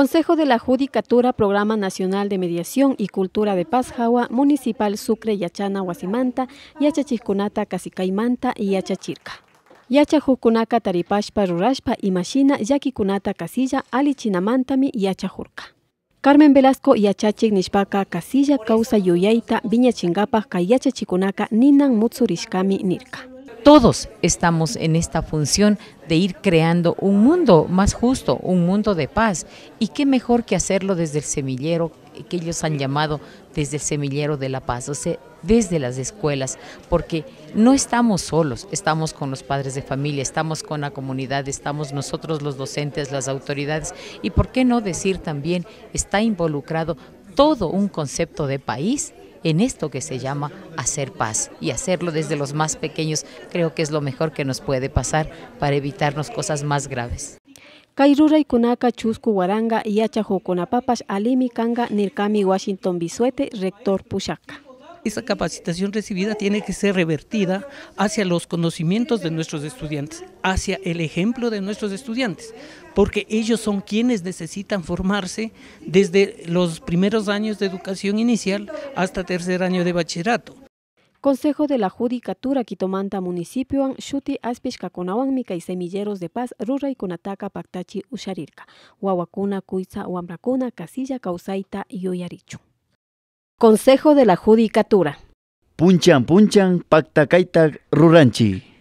Consejo de la Judicatura, Programa Nacional de Mediación y Cultura de Paz Municipal Sucre, Yachana, Huasimanta, Yachachicunata, Casicaimanta y Yachachirca. Yachajukunaka taripashpa rurashpa y mashina yakikunata casilla alichinamantami yachajurka. Carmen Velasco y nishpaka casilla causa yuyaita Viña y ninan mutsurishkami nirka todos estamos en esta función de ir creando un mundo más justo, un mundo de paz. Y qué mejor que hacerlo desde el semillero que ellos han llamado desde el semillero de la paz, o sea, desde las escuelas, porque no estamos solos, estamos con los padres de familia, estamos con la comunidad, estamos nosotros los docentes, las autoridades, y por qué no decir también, está involucrado todo un concepto de país en esto que se llama hacer paz y hacerlo desde los más pequeños creo que es lo mejor que nos puede pasar para evitarnos cosas más graves. y kunaka chusku waranga Papas, alimi kanga nirkami Washington Bisuete, rector Pushaka esa capacitación recibida tiene que ser revertida hacia los conocimientos de nuestros estudiantes, hacia el ejemplo de nuestros estudiantes, porque ellos son quienes necesitan formarse desde los primeros años de educación inicial hasta tercer año de bachillerato. Consejo de la Judicatura Quitomanta Municipio Shuti Aspishka Kunawanmika y Semilleros de Paz Rura y conataca Pactachi Usharirka, Huahuacuna, Cuiza, huambracuna Casilla, Causaita y oyarichu Consejo de la Judicatura. Punchan punchan pacta caita ruranchi.